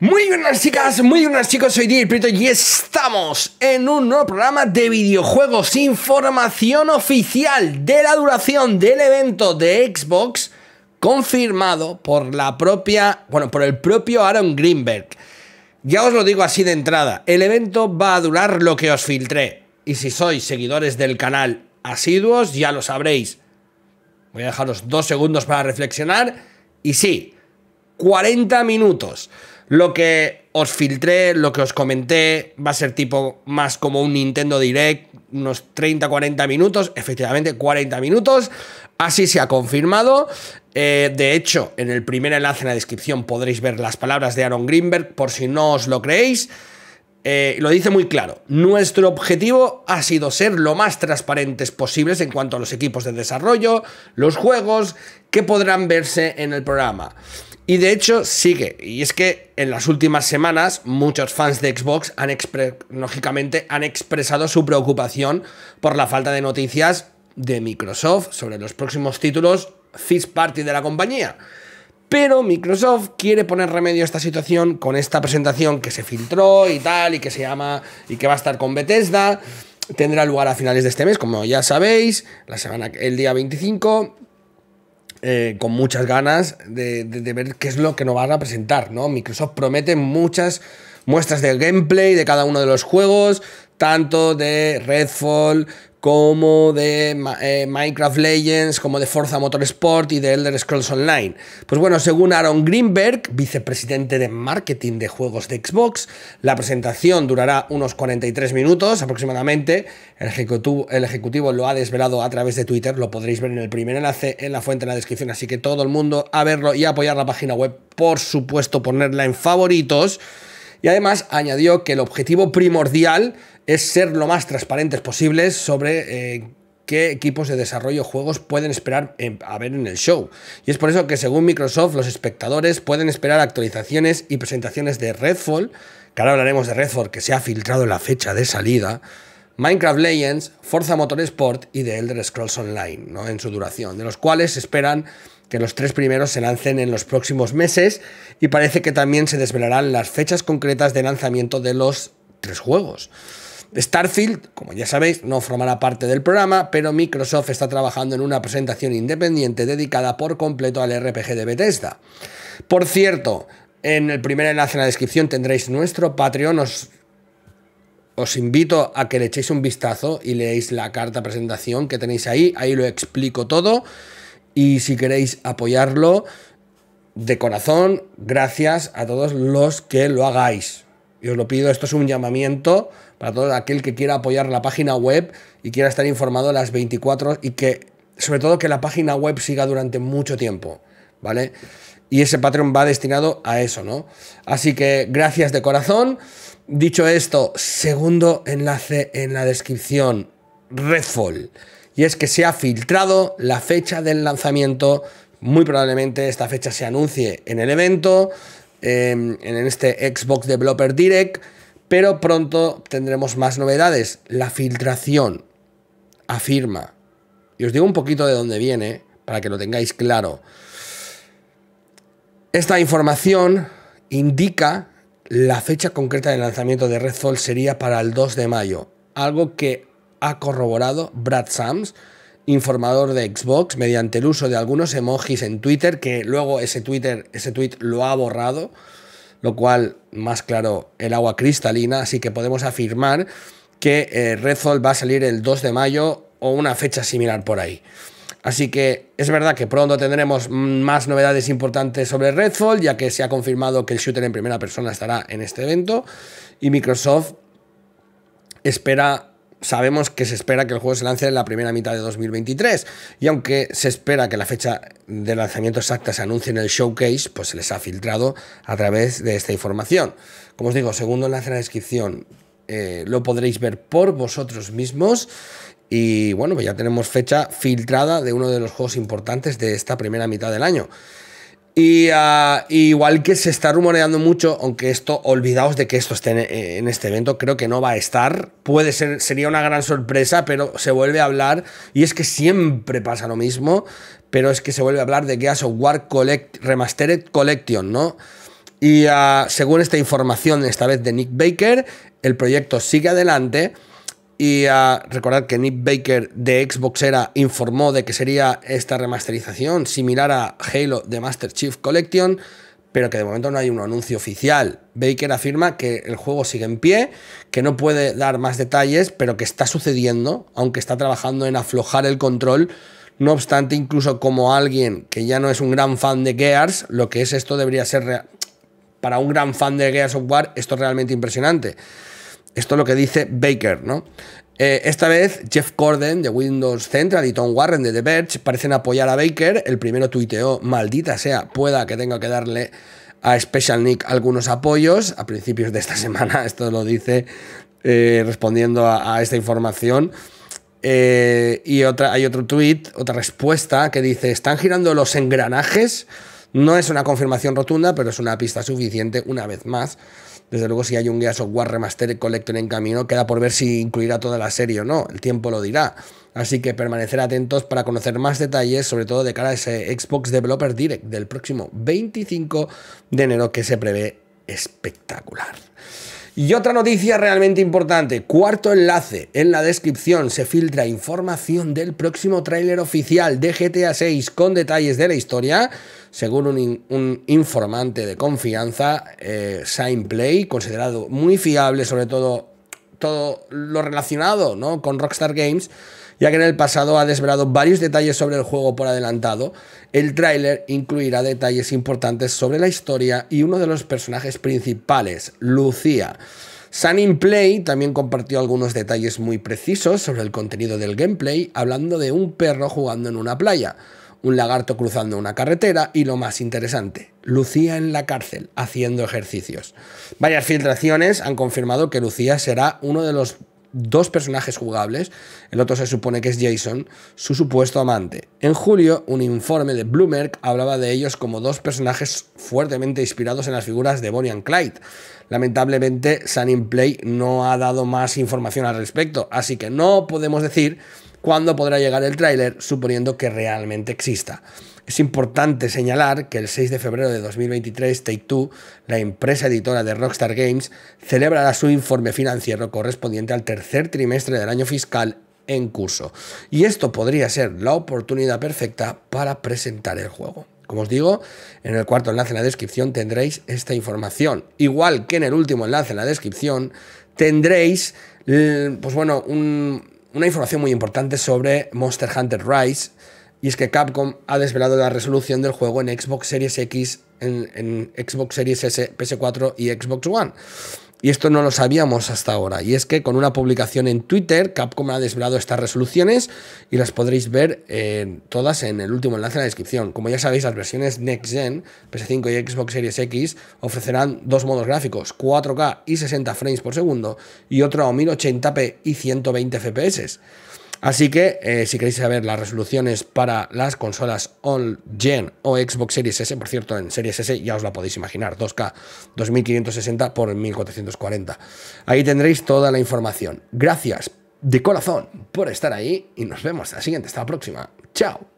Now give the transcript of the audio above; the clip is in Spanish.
Muy buenas chicas, muy buenas chicos, soy DJ y estamos en un nuevo programa de videojuegos, información oficial de la duración del evento de Xbox confirmado por la propia, bueno, por el propio Aaron Greenberg. Ya os lo digo así de entrada, el evento va a durar lo que os filtré y si sois seguidores del canal asiduos ya lo sabréis. Voy a dejaros dos segundos para reflexionar y sí, 40 minutos. Lo que os filtré, lo que os comenté, va a ser tipo más como un Nintendo Direct, unos 30-40 minutos, efectivamente 40 minutos, así se ha confirmado. Eh, de hecho, en el primer enlace en la descripción podréis ver las palabras de Aaron Greenberg, por si no os lo creéis. Eh, lo dice muy claro, nuestro objetivo ha sido ser lo más transparentes posibles en cuanto a los equipos de desarrollo, los juegos que podrán verse en el programa. Y de hecho sigue. Y es que en las últimas semanas muchos fans de Xbox han, lógicamente, han expresado su preocupación por la falta de noticias de Microsoft sobre los próximos títulos fish Party de la compañía. Pero Microsoft quiere poner remedio a esta situación con esta presentación que se filtró y tal, y que se llama, y que va a estar con Bethesda. Tendrá lugar a finales de este mes, como ya sabéis, la semana, el día 25. Eh, con muchas ganas de, ver qué es lo que nos van a presentar, ¿no? Microsoft promete muchas muestras de gameplay de cada uno de los juegos, tanto de Redfall como de eh, Minecraft Legends, como de Forza Motorsport y de Elder Scrolls Online. Pues bueno, según Aaron Greenberg, vicepresidente de marketing de juegos de Xbox, la presentación durará unos 43 minutos aproximadamente. El ejecutivo, el ejecutivo lo ha desvelado a través de Twitter, lo podréis ver en el primer enlace, en la fuente, en la descripción, así que todo el mundo a verlo y a apoyar la página web, por supuesto ponerla en favoritos y además añadió que el objetivo primordial es ser lo más transparentes posibles sobre eh, qué equipos de desarrollo juegos pueden esperar a ver en el show. Y es por eso que según Microsoft los espectadores pueden esperar actualizaciones y presentaciones de Redfall, que ahora hablaremos de Redfall que se ha filtrado la fecha de salida, Minecraft Legends, Forza Motorsport y The Elder Scrolls Online, ¿no? en su duración, de los cuales se esperan que los tres primeros se lancen en los próximos meses y parece que también se desvelarán las fechas concretas de lanzamiento de los tres juegos. Starfield, como ya sabéis, no formará parte del programa, pero Microsoft está trabajando en una presentación independiente dedicada por completo al RPG de Bethesda. Por cierto, en el primer enlace en la descripción tendréis nuestro Patreon, os, invito a que le echéis un vistazo y leéis la carta presentación que tenéis ahí, ahí lo explico todo. Y si queréis apoyarlo, de corazón, gracias a todos los que lo hagáis. Y os lo pido, esto es un llamamiento para todo aquel que quiera apoyar la página web y quiera estar informado a las 24 y que, sobre todo, que la página web siga durante mucho tiempo, ¿vale? Y ese Patreon va destinado a eso, ¿no? Así que gracias de corazón. Dicho esto, segundo enlace en la descripción, Redfall y es que se ha filtrado la fecha del lanzamiento. Muy probablemente esta fecha se anuncie en el evento, em, en este Xbox Developer Direct, pero pronto tendremos más novedades. La filtración afirma, y os digo un poquito de dónde viene, para que lo tengáis claro. Esta información indica la fecha concreta de lanzamiento de Red sería para el 2 de mayo, algo que ha corroborado Brad Sams, informador de Xbox, mediante el uso de algunos emojis en Twitter, que luego ese Twitter, ese tweet lo ha borrado, lo cual, más claro, el agua cristalina, así que podemos afirmar que eh, Redfall va a salir el 2 de mayo o una fecha similar por ahí. Así que es verdad que pronto tendremos más novedades importantes sobre Redfall, ya que se ha confirmado que el shooter en primera persona estará en este evento y Microsoft espera sabemos que se espera que el juego se lance en la primera mitad de 2023 y aunque se espera que la fecha de lanzamiento exacta se anuncie en el showcase, pues se les ha filtrado a través de esta información. Como os digo, segundo enlace en la descripción eh, lo podréis ver por vosotros mismos y bueno, pues ya tenemos fecha filtrada de uno de los juegos importantes de esta primera mitad del año. Y ah, igual que se está rumoreando mucho, aunque esto, olvidaos de que esto esté en, este evento, creo que no va a estar. Puede ser, sería una gran sorpresa, pero se vuelve a hablar, y es que siempre pasa lo mismo, pero es que se vuelve a hablar de Gears of War Remastered Collection, ¿no? Y ah, según esta información, esta vez de Nick Baker, el proyecto sigue adelante y a recordar que Nick Baker de Xbox era informó de que sería esta remasterización similar a Halo de Master Chief Collection, pero que de momento no hay un anuncio oficial. Baker afirma que el juego sigue en pie, que no puede dar más detalles, pero que está sucediendo, aunque está trabajando en aflojar el control. No obstante, incluso como alguien que ya no es un gran fan de Gears, lo que es esto debería ser para un gran fan de Gears of War, esto es realmente impresionante. Esto es lo que dice Baker, ¿no? Eh, esta vez, Jeff Gordon de Windows Central y Tom Warren de The Verge parecen apoyar a Baker. El primero tuiteó, maldita sea, pueda que tenga que darle a Special Nick algunos apoyos a principios de esta semana. Esto lo dice eh, respondiendo a, esta información. Eh, y otra, hay otro tweet, otra respuesta que dice, ¿están girando los engranajes? No es una confirmación rotunda, pero es una pista suficiente una vez más. Desde luego, si hay un Gears of War Remastered Collector en camino, queda por ver si incluirá toda la serie o no. El tiempo lo dirá. Así que permanecer atentos para conocer más detalles, sobre todo de cara a ese Xbox Developer Direct del próximo 25 de enero que se prevé espectacular. Y otra noticia realmente importante, cuarto enlace, en la descripción se filtra información del próximo tráiler oficial de GTA 6 con detalles de la historia. Según un, informante de confianza, eh, Signplay, considerado muy fiable, sobre todo todo lo relacionado con Rockstar Games, ya que en el pasado ha desvelado varios detalles sobre el juego por adelantado. El tráiler incluirá detalles importantes sobre la historia y uno de los personajes principales, Lucía. Sun Play también compartió algunos detalles muy precisos sobre el contenido del gameplay, hablando de un perro jugando en una playa, un lagarto cruzando una carretera y lo más interesante, Lucía en la cárcel haciendo ejercicios. Varias filtraciones han confirmado que Lucía será uno de los dos personajes jugables, el otro se supone que es Jason, su supuesto amante. En julio, un informe de Bloomberg hablaba de ellos como dos personajes fuertemente inspirados en las figuras de Bonnie y Clyde. Lamentablemente, Sun Play no ha dado más información al respecto, así que no podemos decir cuándo podrá llegar el tráiler, suponiendo que realmente exista. Es importante señalar que el 6 de febrero de 2023, Take Two, la empresa editora de Rockstar Games, celebrará su informe financiero correspondiente al tercer trimestre del año fiscal en curso. Y esto podría ser la oportunidad perfecta para presentar el juego. Como os digo, en el cuarto enlace en la descripción tendréis esta información. Igual que en el último enlace en la descripción tendréis, eh, pues bueno, una información muy importante sobre Monster Hunter Rise y es que Capcom ha desvelado la resolución del juego en Xbox Series X, en, Xbox Series S, PS4 y Xbox One. Y esto no lo sabíamos hasta ahora. Y es que con una publicación en Twitter, Capcom ha desvelado estas resoluciones y las podréis ver en eh, todas en el último enlace en la descripción. Como ya sabéis, las versiones Next Gen, PS5 y Xbox Series X, ofrecerán dos modos gráficos, 4K y 60 frames por segundo, y otro a 1080p y 120 FPS. Así que eh, si queréis saber las resoluciones para las consolas All Gen o Xbox Series S, por cierto, en Series S ya os la podéis imaginar, 2K 2560 por 1440. Ahí tendréis toda la información. Gracias de corazón por estar ahí y nos vemos la siguiente, hasta la próxima. Chao.